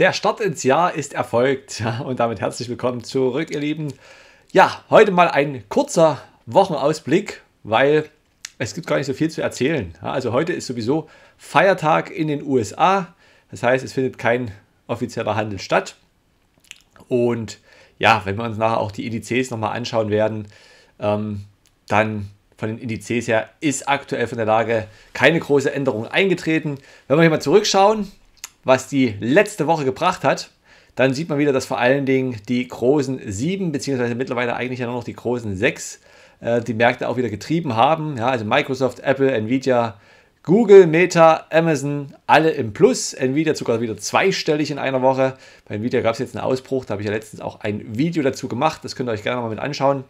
Der Start ins Jahr ist erfolgt und damit herzlich willkommen zurück, ihr Lieben. Ja, heute mal ein kurzer Wochenausblick, weil es gibt gar nicht so viel zu erzählen. Also heute ist sowieso Feiertag in den USA, das heißt es findet kein offizieller Handel statt. Und ja, wenn wir uns nachher auch die Indizes nochmal anschauen werden, ähm, dann von den Indizes her ist aktuell von der Lage keine große Änderung eingetreten. Wenn wir hier mal zurückschauen, was die letzte Woche gebracht hat, dann sieht man wieder, dass vor allen Dingen die großen sieben, beziehungsweise mittlerweile eigentlich ja nur noch die großen sechs, äh, die Märkte auch wieder getrieben haben. Ja, also Microsoft, Apple, Nvidia, Google, Meta, Amazon, alle im Plus. Nvidia sogar wieder zweistellig in einer Woche. Bei Nvidia gab es jetzt einen Ausbruch, da habe ich ja letztens auch ein Video dazu gemacht. Das könnt ihr euch gerne mal mit anschauen.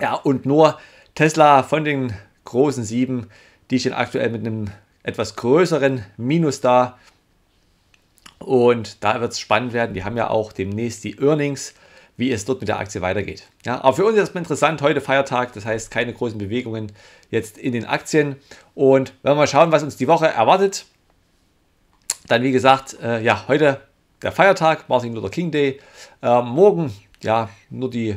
Ja, und nur Tesla von den großen sieben, die stehen aktuell mit einem etwas größeren Minus da. Und da wird es spannend werden. Die haben ja auch demnächst die Earnings, wie es dort mit der Aktie weitergeht. Ja, aber für uns ist erstmal interessant, heute Feiertag, das heißt keine großen Bewegungen jetzt in den Aktien. Und wenn wir mal schauen, was uns die Woche erwartet, dann wie gesagt, äh, ja, heute der Feiertag, Martin Luther King Day. Äh, morgen, ja, nur die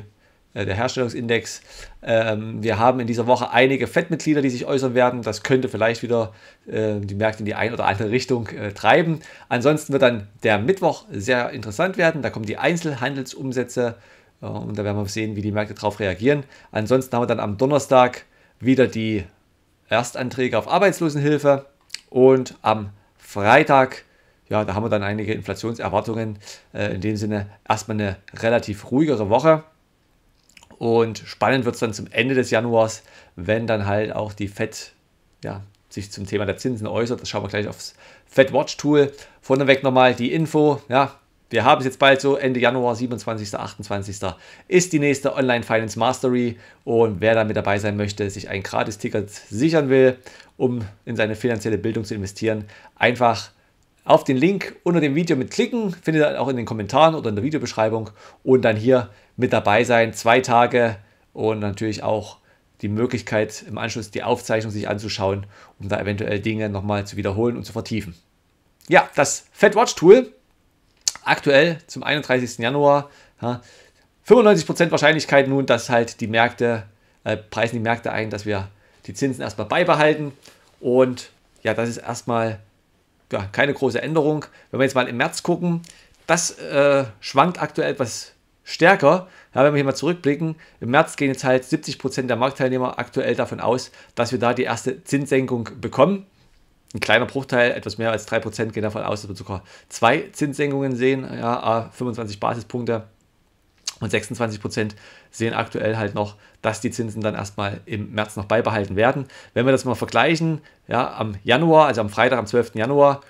äh, der Herstellungsindex. Ähm, wir haben in dieser Woche einige Fettmitglieder, die sich äußern werden. Das könnte vielleicht wieder äh, die Märkte in die eine oder andere Richtung äh, treiben. Ansonsten wird dann der Mittwoch sehr interessant werden. Da kommen die Einzelhandelsumsätze äh, und da werden wir sehen, wie die Märkte darauf reagieren. Ansonsten haben wir dann am Donnerstag wieder die Erstanträge auf Arbeitslosenhilfe und am Freitag ja, da haben wir dann einige Inflationserwartungen. Äh, in dem Sinne erstmal eine relativ ruhigere Woche. Und spannend wird es dann zum Ende des Januars, wenn dann halt auch die FED ja, sich zum Thema der Zinsen äußert. Das schauen wir gleich aufs Fed Watch Tool. Vorneweg nochmal die Info. Ja, wir haben es jetzt bald so, Ende Januar, 27., 28. ist die nächste Online Finance Mastery. Und wer da mit dabei sein möchte, sich ein Gratis-Ticket sichern will, um in seine finanzielle Bildung zu investieren, einfach auf den Link unter dem Video mit klicken, findet ihr auch in den Kommentaren oder in der Videobeschreibung und dann hier mit dabei sein, zwei Tage und natürlich auch die Möglichkeit im Anschluss die Aufzeichnung sich anzuschauen, um da eventuell Dinge nochmal zu wiederholen und zu vertiefen. Ja, das FedWatch Tool aktuell zum 31. Januar. 95% Wahrscheinlichkeit nun, dass halt die Märkte, äh, preisen die Märkte ein, dass wir die Zinsen erstmal beibehalten. Und ja, das ist erstmal ja, keine große Änderung. Wenn wir jetzt mal im März gucken, das äh, schwankt aktuell etwas stärker. Ja, wenn wir hier mal zurückblicken, im März gehen jetzt halt 70% Prozent der Marktteilnehmer aktuell davon aus, dass wir da die erste Zinssenkung bekommen. Ein kleiner Bruchteil, etwas mehr als 3% gehen davon aus, dass wir sogar zwei Zinssenkungen sehen, ja, 25 Basispunkte. Und 26 Prozent sehen aktuell halt noch, dass die Zinsen dann erstmal im März noch beibehalten werden. Wenn wir das mal vergleichen, ja, am Januar, also am Freitag, am 12. Januar,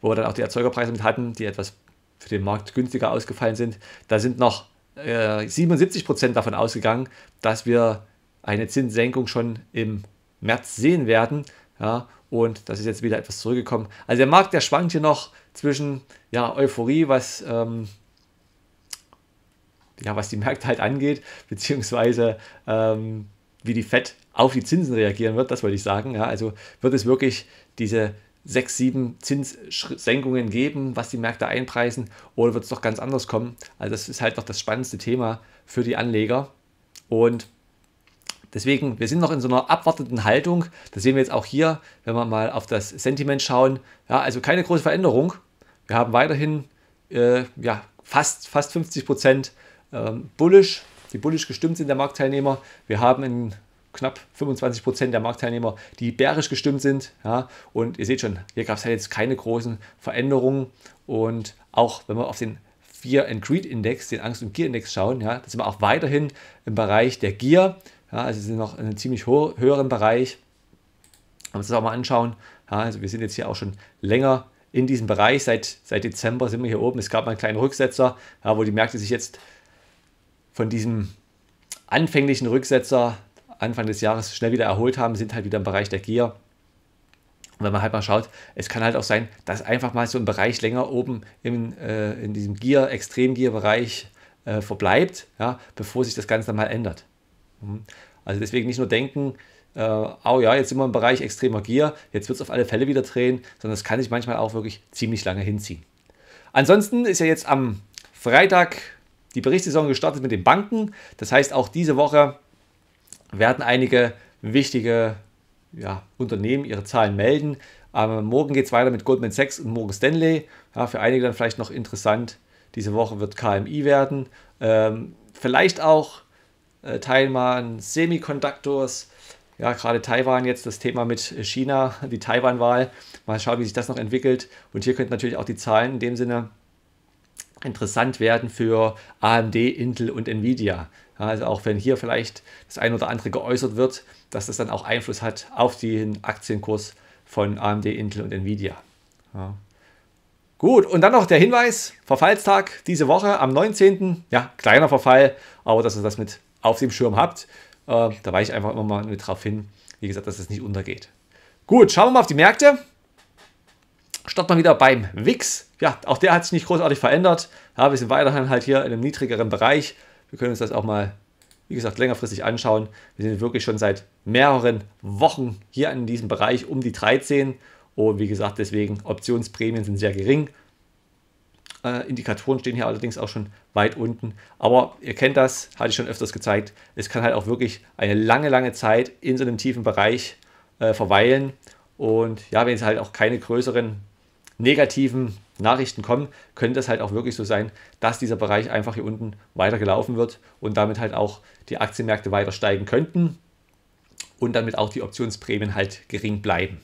wo wir dann auch die Erzeugerpreise mit hatten, die etwas für den Markt günstiger ausgefallen sind, da sind noch äh, 77 Prozent davon ausgegangen, dass wir eine Zinssenkung schon im März sehen werden. Ja, und das ist jetzt wieder etwas zurückgekommen. Also der Markt, der schwankt hier noch zwischen ja, Euphorie, was ähm, ja, was die Märkte halt angeht, beziehungsweise ähm, wie die FED auf die Zinsen reagieren wird, das wollte ich sagen. Ja, also wird es wirklich diese sechs, sieben Zinssenkungen geben, was die Märkte einpreisen, oder wird es doch ganz anders kommen? Also das ist halt noch das spannendste Thema für die Anleger. Und deswegen, wir sind noch in so einer abwartenden Haltung. Das sehen wir jetzt auch hier, wenn wir mal auf das Sentiment schauen. Ja, also keine große Veränderung. Wir haben weiterhin äh, ja, fast, fast 50 Prozent ähm, bullisch, die bullish gestimmt sind der Marktteilnehmer. Wir haben einen knapp 25 Prozent der Marktteilnehmer, die bärisch gestimmt sind. Ja, und ihr seht schon, hier gab es halt jetzt keine großen Veränderungen. Und auch wenn wir auf den Fear and Greed Index, den Angst- und Gier-Index schauen, ja, da sind wir auch weiterhin im Bereich der Gier. Ja, also sind noch in einem ziemlich ho- höheren Bereich. Wenn wir uns das auch mal anschauen, ja, also wir sind jetzt hier auch schon länger in diesem Bereich. Seit, seit Dezember sind wir hier oben. Es gab mal einen kleinen Rücksetzer, ja, wo die Märkte sich jetzt von diesem anfänglichen Rücksetzer Anfang des Jahres schnell wieder erholt haben, sind halt wieder im Bereich der Gier. Und wenn man halt mal schaut, es kann halt auch sein, dass einfach mal so ein Bereich länger oben im, äh, in diesem Gier, Extremgier-Bereich äh, verbleibt, ja, bevor sich das Ganze dann mal ändert. Mhm. Also deswegen nicht nur denken, äh, oh ja, jetzt sind wir im Bereich extremer Gier, jetzt wird es auf alle Fälle wieder drehen, sondern es kann sich manchmal auch wirklich ziemlich lange hinziehen. Ansonsten ist ja jetzt am Freitag die Berichtssaison gestartet mit den Banken. Das heißt, auch diese Woche werden einige wichtige ja, Unternehmen ihre Zahlen melden. Ähm, morgen geht es weiter mit Goldman Sachs und Morgan Stanley. Ja, für einige dann vielleicht noch interessant. Diese Woche wird KMI werden. Ähm, vielleicht auch äh, Teilmann Semiconductors. Ja, gerade Taiwan jetzt das Thema mit China, die Taiwan-Wahl. Mal schauen, wie sich das noch entwickelt. Und hier könnten natürlich auch die Zahlen in dem Sinne interessant werden für AMD, Intel und Nvidia. Ja, also auch wenn hier vielleicht das ein oder andere geäußert wird, dass das dann auch Einfluss hat auf den Aktienkurs von AMD, Intel und Nvidia. Ja. Gut, und dann noch der Hinweis, Verfallstag diese Woche am 19. Ja, kleiner Verfall, aber dass ihr das mit auf dem Schirm habt. Äh, da weise ich einfach immer mal mit drauf hin, wie gesagt, dass es das nicht untergeht. Gut, schauen wir mal auf die Märkte. Start mal wieder beim Wix. Ja, auch der hat sich nicht großartig verändert. Ja, wir sind weiterhin halt hier in einem niedrigeren Bereich. Wir können uns das auch mal, wie gesagt, längerfristig anschauen. Wir sind wirklich schon seit mehreren Wochen hier in diesem Bereich um die 13. Und wie gesagt, deswegen Optionsprämien sind sehr gering. Äh, Indikatoren stehen hier allerdings auch schon weit unten. Aber ihr kennt das, hatte ich schon öfters gezeigt. Es kann halt auch wirklich eine lange, lange Zeit in so einem tiefen Bereich äh, verweilen. Und ja, wenn es halt auch keine größeren negativen Nachrichten kommen, könnte es halt auch wirklich so sein, dass dieser Bereich einfach hier unten weiter gelaufen wird und damit halt auch die Aktienmärkte weiter steigen könnten und damit auch die Optionsprämien halt gering bleiben.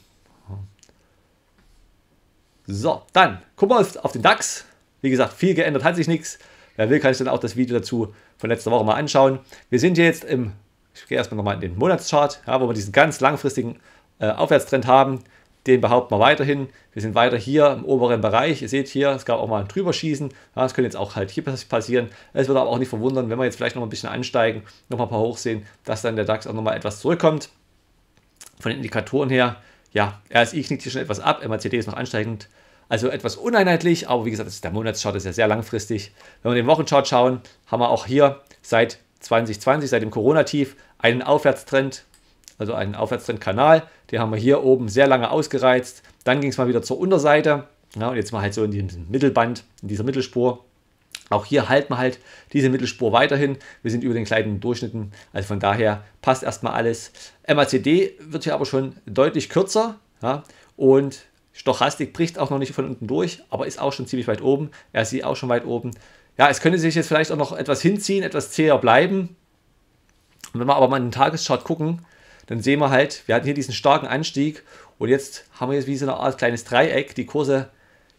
So, dann gucken wir auf den DAX. Wie gesagt, viel geändert hat sich nichts. Wer will, kann sich dann auch das Video dazu von letzter Woche mal anschauen. Wir sind hier jetzt im, ich gehe erstmal nochmal in den Monatschart, ja, wo wir diesen ganz langfristigen äh, Aufwärtstrend haben den behaupten wir weiterhin. Wir sind weiter hier im oberen Bereich. Ihr seht hier, es gab auch mal ein Drüberschießen. Ja, das könnte jetzt auch halt hier passieren. Es würde aber auch nicht verwundern, wenn wir jetzt vielleicht noch ein bisschen ansteigen, noch mal ein paar hochsehen, dass dann der DAX auch noch mal etwas zurückkommt. Von den Indikatoren her, ja, RSI knickt hier schon etwas ab, MACD ist noch ansteigend. Also etwas uneinheitlich, aber wie gesagt, der Monatschart ist ja sehr langfristig. Wenn wir den Wochenchart schauen, haben wir auch hier seit 2020, seit dem Corona-Tief, einen Aufwärtstrend also einen Aufwärtstrendkanal. Den haben wir hier oben sehr lange ausgereizt. Dann ging es mal wieder zur Unterseite. Ja, und jetzt mal halt so in diesem Mittelband, in dieser Mittelspur. Auch hier halten wir halt diese Mittelspur weiterhin. Wir sind über den kleinen Durchschnitten, also von daher passt erstmal alles. MACD wird hier aber schon deutlich kürzer ja, und Stochastik bricht auch noch nicht von unten durch, aber ist auch schon ziemlich weit oben. Er ist auch schon weit oben. Ja, es könnte sich jetzt vielleicht auch noch etwas hinziehen, etwas zäher bleiben. wenn wir aber mal in den Tageschart gucken, dann sehen wir halt, wir hatten hier diesen starken Anstieg und jetzt haben wir jetzt wie so eine Art kleines Dreieck. Die Kurse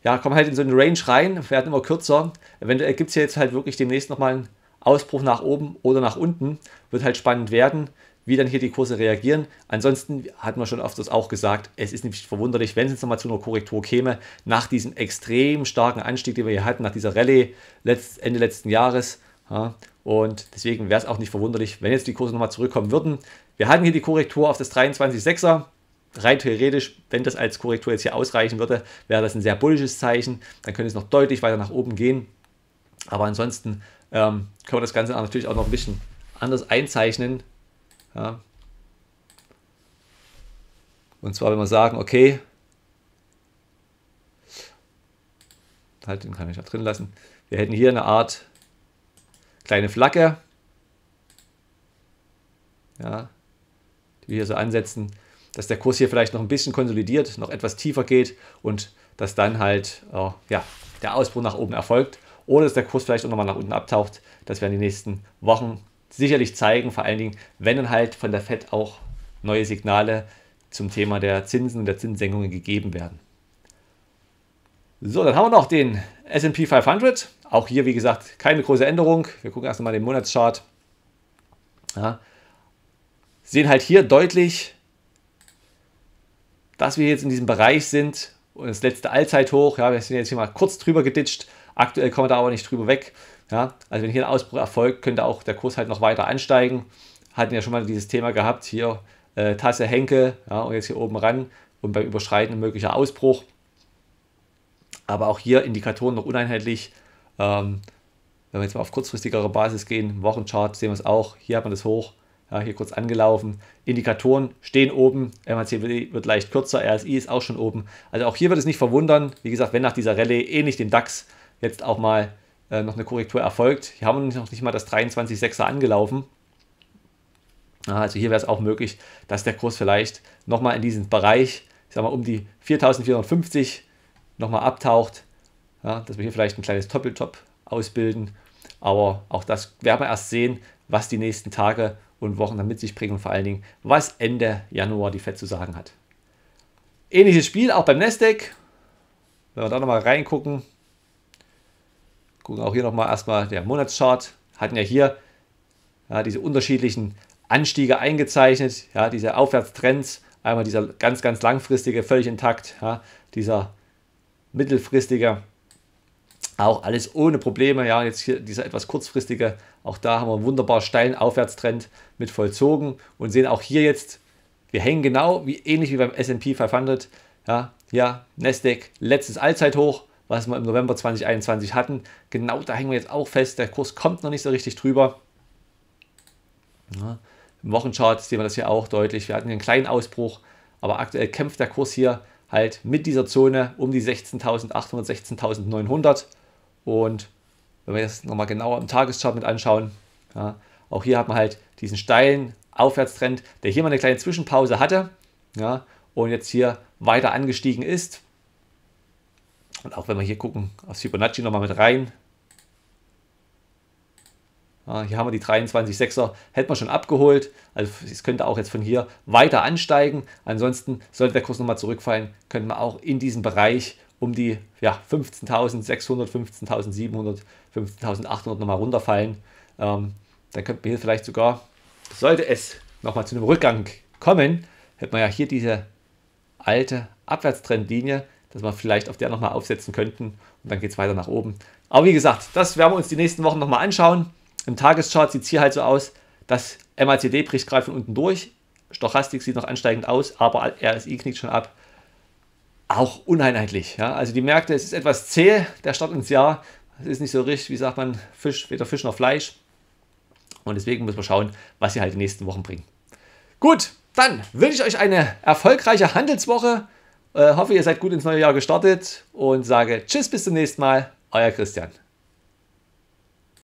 ja, kommen halt in so eine Range rein, werden immer kürzer. Eventuell gibt es jetzt halt wirklich demnächst nochmal einen Ausbruch nach oben oder nach unten. Wird halt spannend werden, wie dann hier die Kurse reagieren. Ansonsten hat man schon öfters auch gesagt, es ist nicht verwunderlich, wenn es jetzt nochmal zu einer Korrektur käme, nach diesem extrem starken Anstieg, den wir hier hatten, nach dieser Rallye Ende letzten Jahres ja, und deswegen wäre es auch nicht verwunderlich, wenn jetzt die Kurse nochmal zurückkommen würden. Wir hatten hier die Korrektur auf das 23,6er. Rein theoretisch, wenn das als Korrektur jetzt hier ausreichen würde, wäre das ein sehr bullisches Zeichen. Dann könnte es noch deutlich weiter nach oben gehen. Aber ansonsten ähm, können wir das Ganze natürlich auch noch ein bisschen anders einzeichnen. Ja. Und zwar, wenn wir sagen, okay, halt, den kann ich auch drin lassen. Wir hätten hier eine Art kleine Flagge. Ja, die wir hier so ansetzen, dass der Kurs hier vielleicht noch ein bisschen konsolidiert, noch etwas tiefer geht und dass dann halt äh, ja, der Ausbruch nach oben erfolgt oder dass der Kurs vielleicht auch nochmal nach unten abtaucht. Das werden die nächsten Wochen sicherlich zeigen, vor allen Dingen, wenn dann halt von der FED auch neue Signale zum Thema der Zinsen und der Zinssenkungen gegeben werden. So, dann haben wir noch den SP 500. Auch hier, wie gesagt, keine große Änderung. Wir gucken erst mal den Monatschart. Ja. Sehen halt hier deutlich, dass wir jetzt in diesem Bereich sind. Und das letzte Allzeithoch, ja, wir sind jetzt hier mal kurz drüber geditscht. Aktuell kommen wir da aber nicht drüber weg. Ja. Also wenn hier ein Ausbruch erfolgt, könnte auch der Kurs halt noch weiter ansteigen. Hatten ja schon mal dieses Thema gehabt, hier äh, Tasse Henke ja, und jetzt hier oben ran und beim Überschreiten ein möglicher Ausbruch. Aber auch hier Indikatoren noch uneinheitlich. Ähm, wenn wir jetzt mal auf kurzfristigere Basis gehen, Wochenchart sehen wir es auch. Hier hat man das hoch, ja, hier kurz angelaufen. Indikatoren stehen oben, MACD wird leicht kürzer, RSI ist auch schon oben. Also auch hier wird es nicht verwundern, wie gesagt, wenn nach dieser Rallye ähnlich dem DAX jetzt auch mal äh, noch eine Korrektur erfolgt. Hier haben wir noch nicht mal das 23,6er angelaufen. Also hier wäre es auch möglich, dass der Kurs vielleicht nochmal in diesen Bereich, ich sag mal um die 4450 nochmal abtaucht ja, dass wir hier vielleicht ein kleines Doppeltop ausbilden. Aber auch das werden wir erst sehen, was die nächsten Tage und Wochen dann mit sich bringen und vor allen Dingen, was Ende Januar die FED zu sagen hat. Ähnliches Spiel auch beim Nasdaq. Wenn wir da nochmal reingucken, gucken auch hier nochmal erstmal der Monatschart. Hatten ja hier ja, diese unterschiedlichen Anstiege eingezeichnet, ja, diese Aufwärtstrends. Einmal dieser ganz, ganz langfristige, völlig intakt, ja, dieser mittelfristige auch alles ohne Probleme. Ja, jetzt hier dieser etwas kurzfristige, auch da haben wir einen wunderbar steilen Aufwärtstrend mit vollzogen und sehen auch hier jetzt, wir hängen genau wie ähnlich wie beim SP 500. Ja, ja, Nasdaq, letztes Allzeithoch, was wir im November 2021 hatten. Genau da hängen wir jetzt auch fest. Der Kurs kommt noch nicht so richtig drüber. Ja, Im Wochenchart sehen wir das hier auch deutlich. Wir hatten einen kleinen Ausbruch, aber aktuell kämpft der Kurs hier halt mit dieser Zone um die 16.800, 16.900. Und wenn wir das nochmal genauer im Tageschart mit anschauen, ja, auch hier hat man halt diesen steilen Aufwärtstrend, der hier mal eine kleine Zwischenpause hatte ja, und jetzt hier weiter angestiegen ist. Und auch wenn wir hier gucken, aus Fibonacci nochmal mit rein. Ja, hier haben wir die 23,6er, hätten wir schon abgeholt. Also es könnte auch jetzt von hier weiter ansteigen. Ansonsten sollte der Kurs nochmal zurückfallen, könnten wir auch in diesen Bereich um die ja, 15.600, 15.700, 15.800 nochmal runterfallen. Ähm, dann könnten wir hier vielleicht sogar, sollte es nochmal zu einem Rückgang kommen, hätte man ja hier diese alte Abwärtstrendlinie, dass wir vielleicht auf der nochmal aufsetzen könnten und dann geht es weiter nach oben. Aber wie gesagt, das werden wir uns die nächsten Wochen nochmal anschauen. Im Tageschart sieht es hier halt so aus, das MACD bricht gerade von unten durch. Stochastik sieht noch ansteigend aus, aber RSI knickt schon ab auch uneinheitlich. Ja? Also die Märkte, es ist etwas zäh, der Start ins Jahr. Es ist nicht so richtig, wie sagt man, Fisch, weder Fisch noch Fleisch. Und deswegen müssen wir schauen, was sie halt die nächsten Wochen bringen. Gut, dann wünsche ich euch eine erfolgreiche Handelswoche. Äh, hoffe, ihr seid gut ins neue Jahr gestartet und sage Tschüss, bis zum nächsten Mal. Euer Christian.